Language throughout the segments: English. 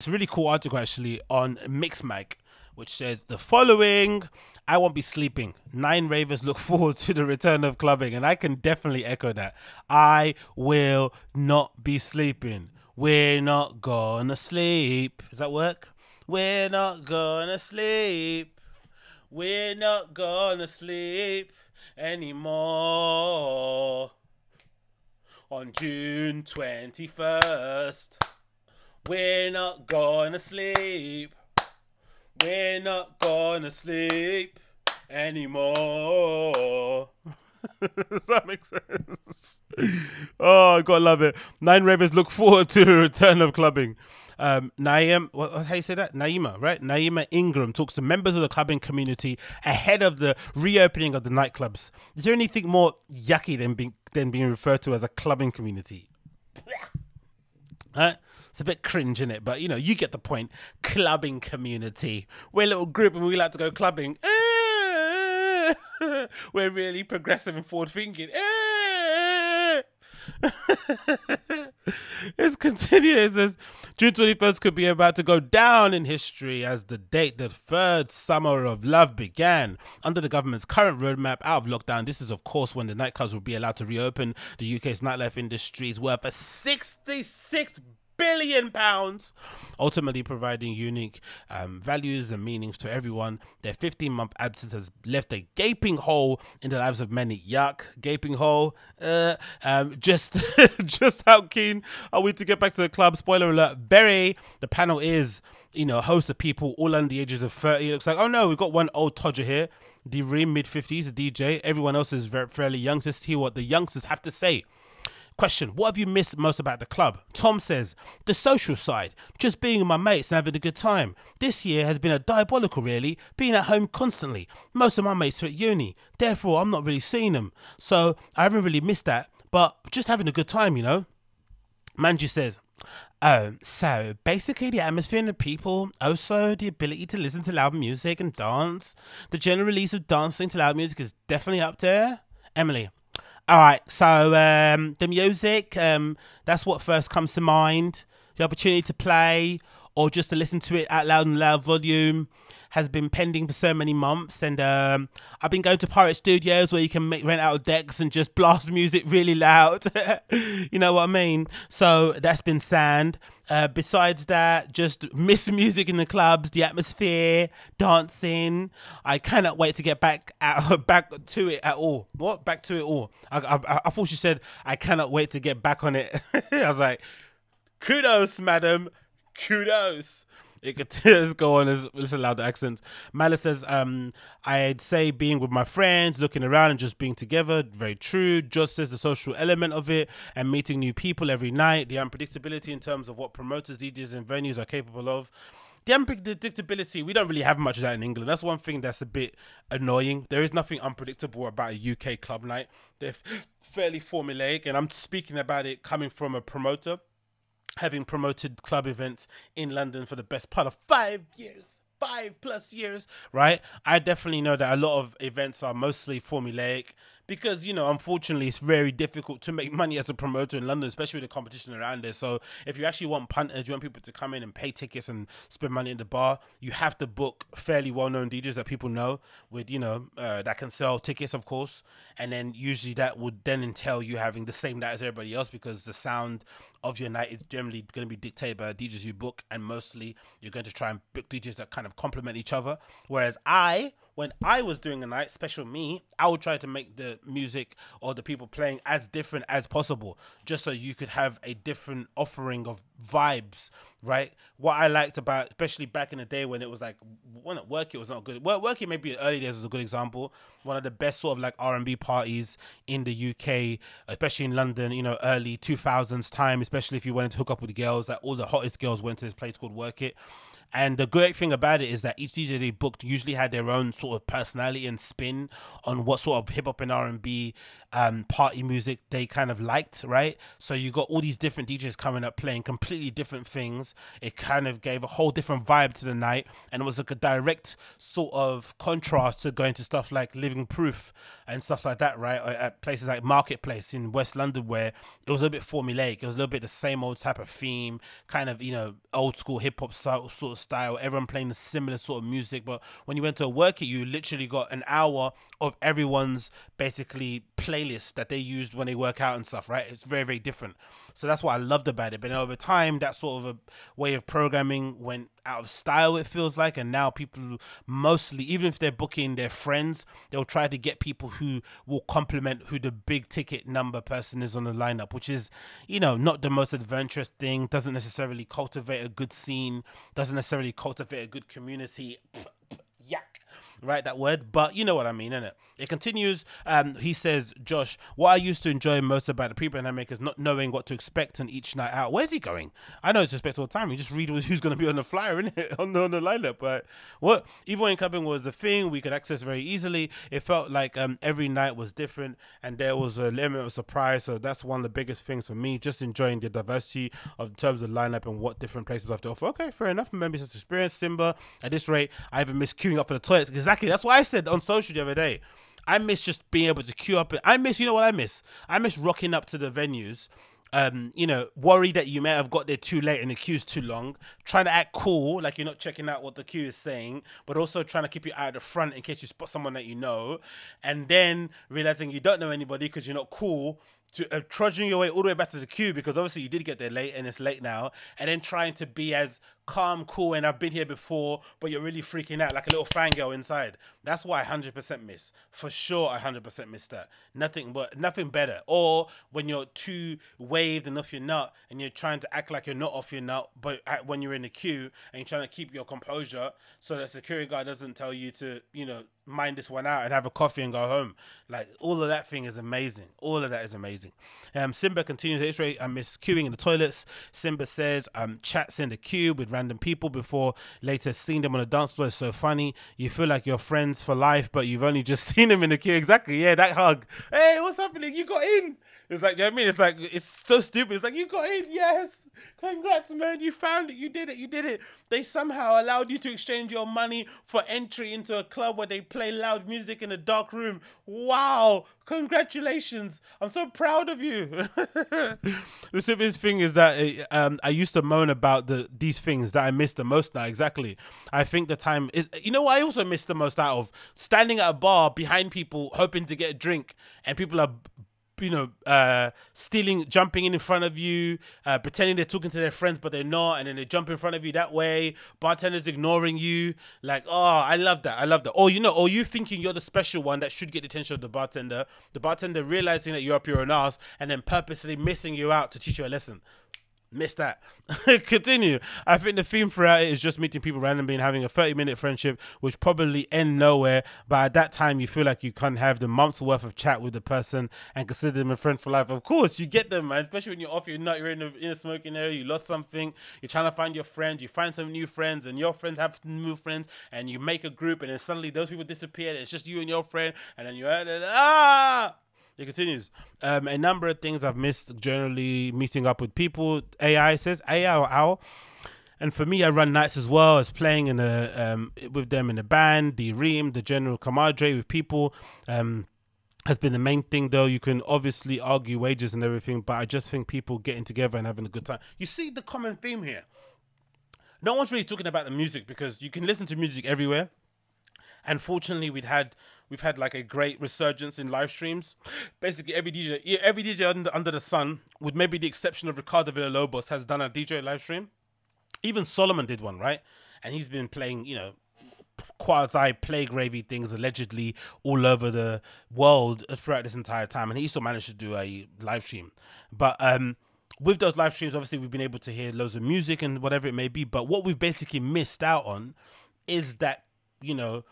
It's a really cool article actually on Mixmag, which says the following: "I won't be sleeping. Nine ravers look forward to the return of clubbing, and I can definitely echo that. I will not be sleeping. We're not gonna sleep. Does that work? We're not gonna sleep. We're not gonna sleep anymore." On June 21st. We're not gonna sleep. We're not gonna sleep anymore. Does that make sense? Oh, gotta love it. Nine Ravens look forward to the return of clubbing. Um, Naim, what, how you say that? Naima, right? Naima Ingram talks to members of the clubbing community ahead of the reopening of the nightclubs. Is there anything more yucky than being than being referred to as a clubbing community? Right. It's a bit cringe in it, but you know, you get the point. Clubbing community. We're a little group and we like to go clubbing. We're really progressive and forward thinking. it's continuous as June 21st could be about to go down in history as the date the third summer of love began. Under the government's current roadmap out of lockdown, this is, of course, when the nightclubs will be allowed to reopen. The UK's nightlife industry is worth a 66 billion pounds, ultimately providing unique um, values and meanings to everyone. Their 15 month absence has left a gaping hole in the lives of many. Yuck, gaping hole. Uh, um, just, just how keen are we to get back to the club? Spoiler alert, Berry, the panel is, you know, a host of people all under the ages of 30. It looks like, oh no, we've got one old todger here. The mid 50s, a DJ. Everyone else is very, fairly young. Just hear what the youngsters have to say Question What have you missed most about the club? Tom says, The social side, just being with my mates and having a good time. This year has been a diabolical, really, being at home constantly. Most of my mates are at uni, therefore, I'm not really seeing them. So I haven't really missed that, but just having a good time, you know? Manju says, Oh, so basically the atmosphere and the people, also the ability to listen to loud music and dance. The general release of dancing to loud music is definitely up there. Emily, all right, so um, the music, um, that's what first comes to mind. The opportunity to play or just to listen to it at loud and loud volume has been pending for so many months, and um, I've been going to pirate studios where you can make, rent out decks and just blast music really loud. you know what I mean? So that's been sand. Uh, besides that, just miss music in the clubs, the atmosphere, dancing. I cannot wait to get back at, back to it at all. What? Back to it all? I, I, I thought she said I cannot wait to get back on it. I was like, kudos, madam, kudos it continues going. as us let's allow the accents. Malice says, um, I'd say being with my friends, looking around and just being together. Very true. Just says the social element of it and meeting new people every night. The unpredictability in terms of what promoters, DJs and venues are capable of the unpredictability we don't really have much of that in england that's one thing that's a bit annoying there is nothing unpredictable about a uk club night they're fairly formulaic and i'm speaking about it coming from a promoter having promoted club events in London for the best part of five years. Five plus years, right? I definitely know that a lot of events are mostly formulaic because you know unfortunately it's very difficult to make money as a promoter in London, especially with the competition around there. So if you actually want punters, you want people to come in and pay tickets and spend money in the bar, you have to book fairly well-known DJs that people know with you know uh, that can sell tickets, of course, and then usually that would then entail you having the same night as everybody else because the sound of your night is generally going to be dictated by the DJs you book, and mostly you're going to try and book DJs that kind of complement each other. Whereas I, when I was doing a night special, me, I would try to make the music or the people playing as different as possible, just so you could have a different offering of vibes, right? What I liked about, especially back in the day when it was like, when at work it was not good. Work, working maybe early days was a good example. One of the best sort of like R and B parties in the UK, especially in London. You know, early two thousands time, especially if you wanted to hook up with girls, like all the hottest girls went to this place called Work It. And the great thing about it is that each DJ they booked usually had their own sort of personality and spin on what sort of hip hop and R and B um, party music they kind of liked, right? So you got all these different DJs coming up playing completely different things. It kind of gave a whole different vibe to the night, and it was like a direct sort of contrast to going to stuff like Living Proof and stuff like that, right? Or at places like Marketplace in West London, where it was a bit formulaic. It was a little bit the same old type of theme, kind of you know old school hip hop sort of of style, everyone playing the similar sort of music. But when you went to work it, you literally got an hour of everyone's basically playlist that they used when they work out and stuff, right? It's very, very different. So that's what I loved about it. But over time, that sort of a way of programming went out of style it feels like and now people mostly even if they're booking their friends they'll try to get people who will complement who the big ticket number person is on the lineup which is you know not the most adventurous thing doesn't necessarily cultivate a good scene doesn't necessarily cultivate a good community write that word, but you know what I mean, innit? It continues. Um, he says, Josh, what I used to enjoy most about the pre-pandemic is not knowing what to expect on each night out. Where's he going? I know it's expect all the time. You just read who's going to be on the flyer, innit? on the on the lineup. But what even in Clubbing was a thing we could access very easily. It felt like um, every night was different, and there was a element of surprise. So that's one of the biggest things for me. Just enjoying the diversity of terms of lineup and what different places have to offer. Okay, fair enough. Maybe it's experience. Simba, at this rate, I even miss queuing up for the toilets because exactly. That's why I said on social the other day. I miss just being able to queue up. I miss, you know what I miss? I miss rocking up to the venues, um, you know, worried that you may have got there too late and the queue's too long, trying to act cool, like you're not checking out what the queue is saying, but also trying to keep your eye at the front in case you spot someone that you know, and then realizing you don't know anybody because you're not cool, to uh, trudging your way all the way back to the queue because obviously you did get there late and it's late now, and then trying to be as calm, cool, and I've been here before, but you're really freaking out like a little fangirl inside. That's why I hundred percent miss for sure. I hundred percent miss that. Nothing but nothing better. Or when you're too waved and off your nut, and you're trying to act like you're not off your nut, but at, when you're in the queue and you're trying to keep your composure so that security guard doesn't tell you to, you know, mind this one out and have a coffee and go home. Like all of that thing is amazing. All of that is amazing. Um, Simba continues to iterate. Um, I miss queuing in the toilets. Simba says, um, chats in the queue with random people before later seeing them on the dance floor is so funny. You feel like you're friends for life, but you've only just seen them in the queue. Exactly. Yeah, that hug. Hey, what's happening? You got in. It's like, you know what I mean? It's like, it's so stupid. It's like, you got in, yes. Congrats, man. You found it. You did it. You did it. They somehow allowed you to exchange your money for entry into a club where they play loud music in a dark room. Wow. Congratulations. I'm so proud of you. the stupidest thing is that eh, um, I used to moan about the these things that I miss the most now. Exactly. I think the time is, you know what I also miss the most out of? Standing at a bar behind people, hoping to get a drink, and people are you know, uh, stealing, jumping in in front of you, uh, pretending they're talking to their friends but they're not, and then they jump in front of you that way. Bartenders ignoring you, like, oh, I love that, I love that. Or you know, or you thinking you're the special one that should get the attention of the bartender, the bartender realizing that you're up your own ass, and then purposely missing you out to teach you a lesson. Missed that. Continue. I think the theme throughout it is just meeting people randomly and having a 30 minute friendship, which probably end nowhere. But at that time, you feel like you can not have the month's worth of chat with the person and consider them a friend for life. Of course, you get them, man. Especially when you're off your nut, you're in a, in a smoking area, you lost something, you're trying to find your friends, you find some new friends, and your friends have new friends, and you make a group, and then suddenly those people disappear. it's just you and your friend, and then you're ah. It continues. Um, a number of things I've missed generally meeting up with people. AI says AI or owl. And for me, I run nights as well as playing in the um, with them in the band, the ream, the general camaraderie with people. Um, has been the main thing though. You can obviously argue wages and everything, but I just think people getting together and having a good time. You see the common theme here. No one's really talking about the music because you can listen to music everywhere. And fortunately, we'd had we've had like a great resurgence in live streams. Basically, every DJ, every DJ under, under the sun, with maybe the exception of Ricardo Villalobos, has done a DJ live stream. Even Solomon did one, right? And he's been playing, you know, quasi plague gravy things allegedly all over the world throughout this entire time and he still managed to do a live stream but um with those live streams obviously we've been able to hear loads of music and whatever it may be but what we've basically missed out on is that you know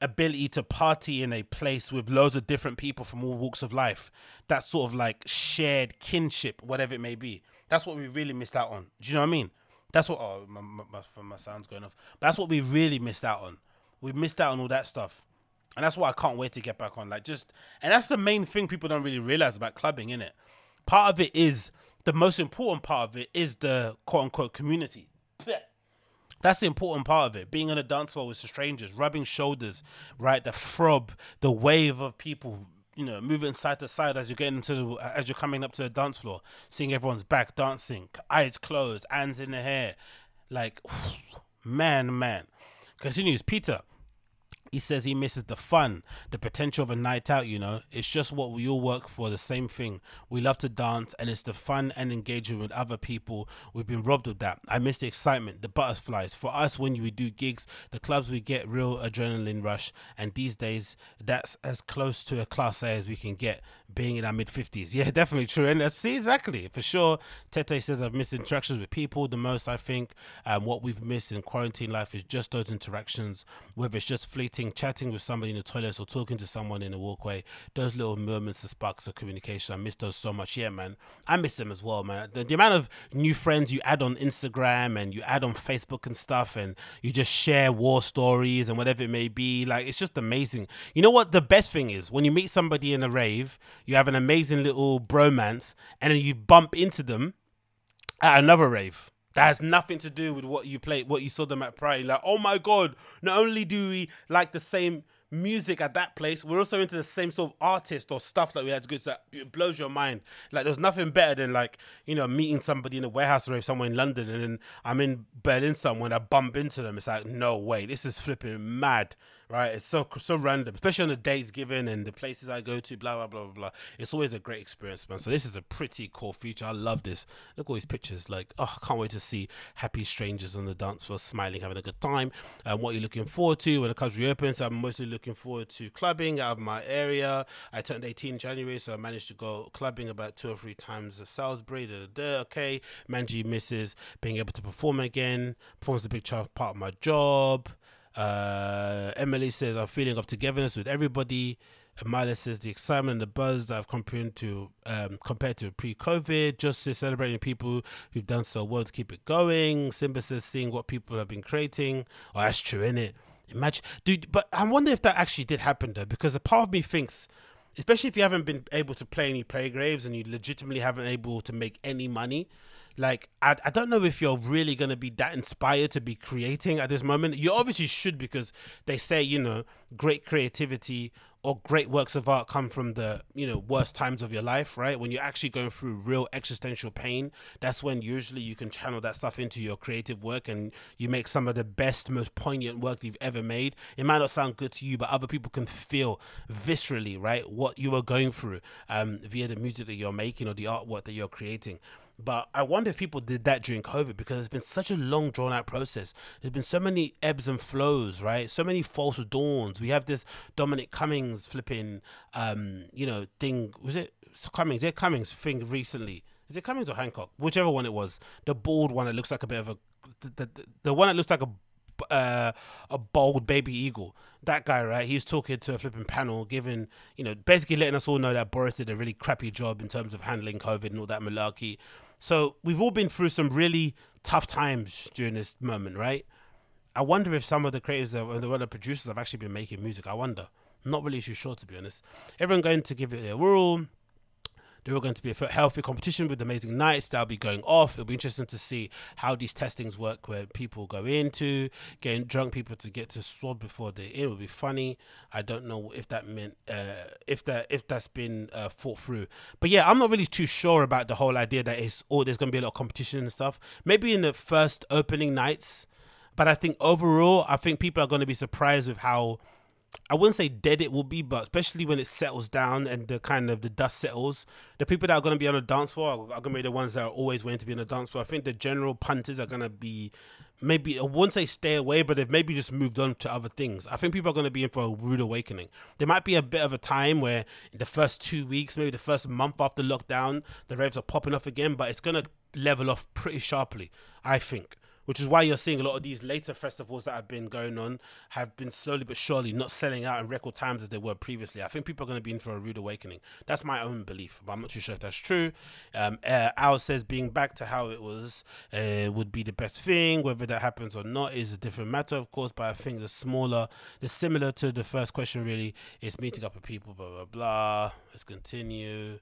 ability to party in a place with loads of different people from all walks of life. That sort of like shared kinship, whatever it may be. That's what we really missed out on. Do you know what I mean? That's what. Oh, my, my, my sound's going off. But that's what we really missed out on. We missed out on all that stuff. And that's what I can't wait to get back on. Like, just. And that's the main thing people don't really realize about clubbing, innit? Part of it is. The most important part of it is the quote unquote community. That's the important part of it. Being on a dance floor with strangers, rubbing shoulders, right? The throb, the wave of people you know, moving side to side as you're getting into the, as you're coming up to the dance floor, seeing everyone's back dancing, eyes closed, hands in the hair, like man, man. Continues Peter he says he misses the fun, the potential of a night out, you know. It's just what we all work for, the same thing. We love to dance and it's the fun and engagement with other people. We've been robbed of that. I miss the excitement, the butterflies. For us, when we do gigs, the clubs, we get real adrenaline rush. And these days, that's as close to a class A as we can get, being in our mid 50s. Yeah, definitely true. And that's see, exactly, for sure. Tete says, I've missed interactions with people the most, I think. And um, what we've missed in quarantine life is just those interactions, whether it's just fleeting chatting with somebody in the toilet or talking to someone in the walkway, those little moments of sparks of communication, I miss those so much. Yeah, man, I miss them as well, man. The, the amount of new friends you add on Instagram and you add on Facebook and stuff, and you just share war stories and whatever it may be, like it's just amazing. You know what? The best thing is when you meet somebody in a rave, you have an amazing little bromance, and then you bump into them at another rave that has nothing to do with what you played, what you saw them at Pride. Like, oh my god, not only do we like the same music at that place, we're also into the same sort of artist or stuff that we had to go to. That it blows your mind. Like, there's nothing better than like you know meeting somebody in a warehouse or somewhere in London, and then I'm in Berlin somewhere and I bump into them. It's like no way, this is flipping mad right? It's so so random, especially on the dates given and the places I go to, blah blah blah blah blah. It's always a great experience, man. So this is a pretty cool feature. I love this. Look all these pictures. Like, oh, I can't wait to see happy strangers on the dance floor, smiling, having a good time. And what you're looking forward to when the clubs reopen. So I'm mostly looking forward to clubbing out of my area. I turned 18 in January, so I managed to go clubbing about two or three times at Salisbury. Da, da, da. Okay, Manji misses being able to perform again. Performance a big part of my job. Uh, Emily says, "Our feeling of togetherness with everybody." Amala says, "The excitement and the buzz that I've compared to um, compared to pre-COVID, just to celebrating people who've done so well to keep it going." Simba says, "Seeing what people have been creating." Oh, that's true, isn't it? Imagine, dude. But I wonder if that actually did happen though, because a part of me thinks especially if you haven't been able to play any play graves and you legitimately haven't able to make any money like I, I don't know if you're really going to be that inspired to be creating at this moment you obviously should because they say you know great creativity or great works of art come from the you know worst times of your life right when you're actually going through real existential pain that's when usually you can channel that stuff into your creative work and you make some of the best most poignant work you've ever made it might not sound good to you but other people can feel viscerally right what you are going through um, via the music that you're making or the artwork that you're creating but I wonder if people did that during COVID because it's been such a long, drawn out process. There's been so many ebbs and flows, right? So many false dawns. We have this Dominic Cummings flipping, um, you know, thing. Was it Cummings? Yeah, Cummings thing recently. Is it Cummings or Hancock? Whichever one it was. The bald one that looks like a bit of a. The, the, the one that looks like a uh, a bald baby eagle. That guy, right? He's talking to a flipping panel, giving, you know, basically letting us all know that Boris did a really crappy job in terms of handling COVID and all that malarkey. So we've all been through some really tough times during this moment, right? I wonder if some of the creators and the other producers have actually been making music. I wonder. I'm not really too sure to be honest. Everyone going to give it a whirl. There are going to be a healthy competition with amazing nights that'll be going off. It'll be interesting to see how these testings work where people go into getting drunk people to get to swab before they in. It will be funny. I don't know if that meant uh, if that if that's been uh, thought through. But yeah, I'm not really too sure about the whole idea that it's oh there's going to be a lot of competition and stuff. Maybe in the first opening nights, but I think overall, I think people are going to be surprised with how I wouldn't say dead it will be, but especially when it settles down and the kind of the dust settles, the people that are going to be on the dance floor are, are going to be the ones that are always waiting to be on the dance floor. I think the general punters are going to be maybe I wouldn't say stay away, but they've maybe just moved on to other things. I think people are going to be in for a rude awakening. There might be a bit of a time where the first two weeks, maybe the first month after lockdown, the raves are popping off again, but it's going to level off pretty sharply, I think which is why you're seeing a lot of these later festivals that have been going on have been slowly but surely not selling out in record times as they were previously. I think people are going to be in for a rude awakening. That's my own belief, but I'm not too sure if that's true. Um, uh, Al says being back to how it was uh, would be the best thing. Whether that happens or not is a different matter, of course, but I think the smaller, the similar to the first question, really, is meeting up with people, blah, blah, blah. Let's continue.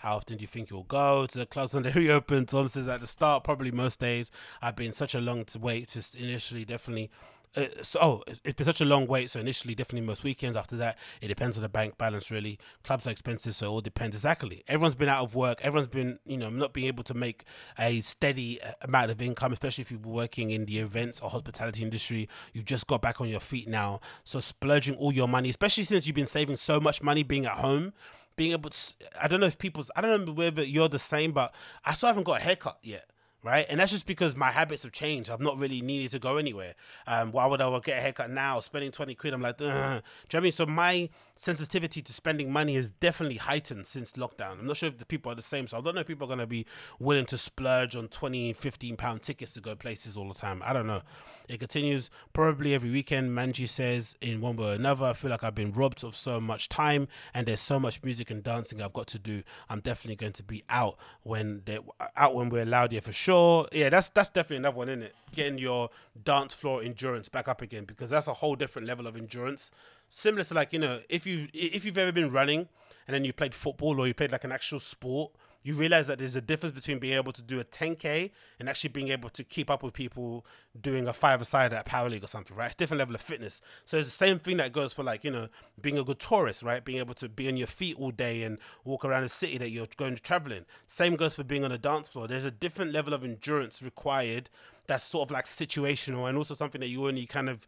How often do you think you'll go to the clubs when they reopen? Tom says at the start, probably most days. I've been such a long wait, just initially, definitely. Uh, so oh, it's been such a long wait. So initially, definitely most weekends. After that, it depends on the bank balance. Really, clubs are expensive, so it all depends. Exactly. Everyone's been out of work. Everyone's been, you know, not being able to make a steady uh, amount of income, especially if you're working in the events or hospitality industry. You've just got back on your feet now, so splurging all your money, especially since you've been saving so much money being at home being able to, I don't know if people's, I don't know whether you're the same, but I still haven't got a haircut yet right? And that's just because my habits have changed. I've not really needed to go anywhere. Um, why would I get a haircut now? Spending 20 quid, I'm like, Ugh. do you know what I mean? So my sensitivity to spending money has definitely heightened since lockdown. I'm not sure if the people are the same. So I don't know if people are going to be willing to splurge on 20, 15 pound tickets to go places all the time. I don't know. It continues probably every weekend. Manji says in one way or another, I feel like I've been robbed of so much time and there's so much music and dancing I've got to do. I'm definitely going to be out when they out when we're allowed here for sure sure, yeah, that's that's definitely another one, isn't it? Getting your dance floor endurance back up again because that's a whole different level of endurance. Similar to like you know, if you if you've ever been running and then you played football or you played like an actual sport you realize that there's a difference between being able to do a 10k and actually being able to keep up with people doing a five-a-side at power league or something, right? It's different level of fitness. So it's the same thing that goes for like you know being a good tourist, right? Being able to be on your feet all day and walk around a city that you're going to travel in. Same goes for being on a dance floor. There's a different level of endurance required. That's sort of like situational and also something that you only kind of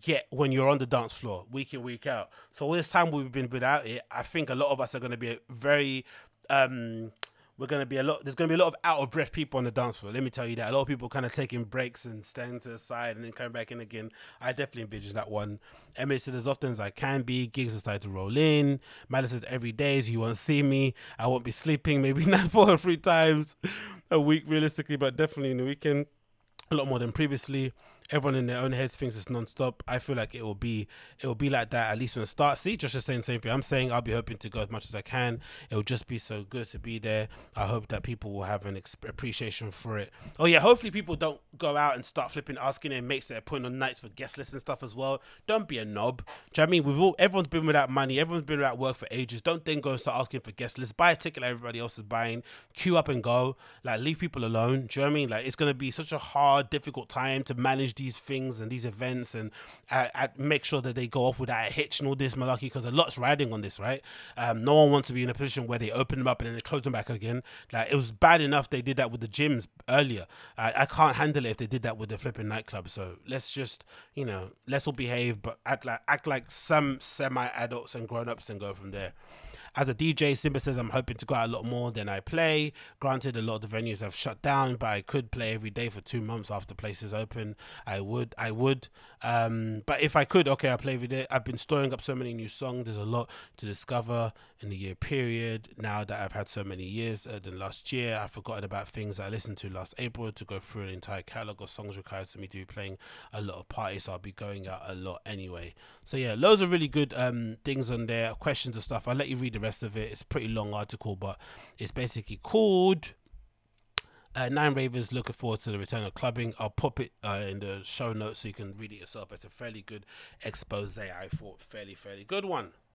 get when you're on the dance floor week in week out. So all this time we've been without it, I think a lot of us are going to be very um we're gonna be a lot. There's gonna be a lot of out of breath people on the dance floor. Let me tell you that a lot of people kind of taking breaks and standing to the side and then coming back in again. I definitely envisage that one. Emma said as often as I can be. Gigs are starting to roll in. Madison says every day is you won't see me. I won't be sleeping. Maybe not four or three times a week realistically, but definitely in the weekend a lot more than previously everyone in their own heads thinks it's non-stop i feel like it will be it will be like that at least in the start see just the same same thing i'm saying i'll be hoping to go as much as i can it'll just be so good to be there i hope that people will have an appreciation for it oh yeah hopefully people don't go out and start flipping asking and makes their point on nights for guest lists and stuff as well don't be a knob do you know i mean we've all everyone's been without money everyone's been without work for ages don't then go and start asking for guest lists buy a ticket like everybody else is buying queue up and go like leave people alone do you know what i mean like it's going to be such a hard difficult time to manage these things and these events and I, uh, uh, make sure that they go off without a hitch and all this malarkey because a lot's riding on this, right? Um, no one wants to be in a position where they open them up and then they close them back again. Like it was bad enough they did that with the gyms earlier. I, I can't handle it if they did that with the flipping nightclub. So let's just you know let's all behave but act like act like some semi adults and grown ups and go from there. As a DJ, Simba says I'm hoping to go out a lot more than I play. Granted, a lot of the venues have shut down, but I could play every day for two months after places open. I would, I would. Um, but if I could, okay, I play every day. I've been storing up so many new songs. There's a lot to discover in the year period. Now that I've had so many years uh, than last year, I've forgotten about things I listened to last April. To go through an entire catalog of songs required for me to be playing a lot of parties, so I'll be going out a lot anyway. So yeah, loads of really good um, things on there, questions and stuff. I'll let you read them the rest of it. It's a pretty long article, but it's basically called uh, Nine Ravens looking forward to the return of clubbing. I'll pop it uh, in the show notes so you can read it yourself. It's a fairly good expose, I thought. Fairly, fairly good one.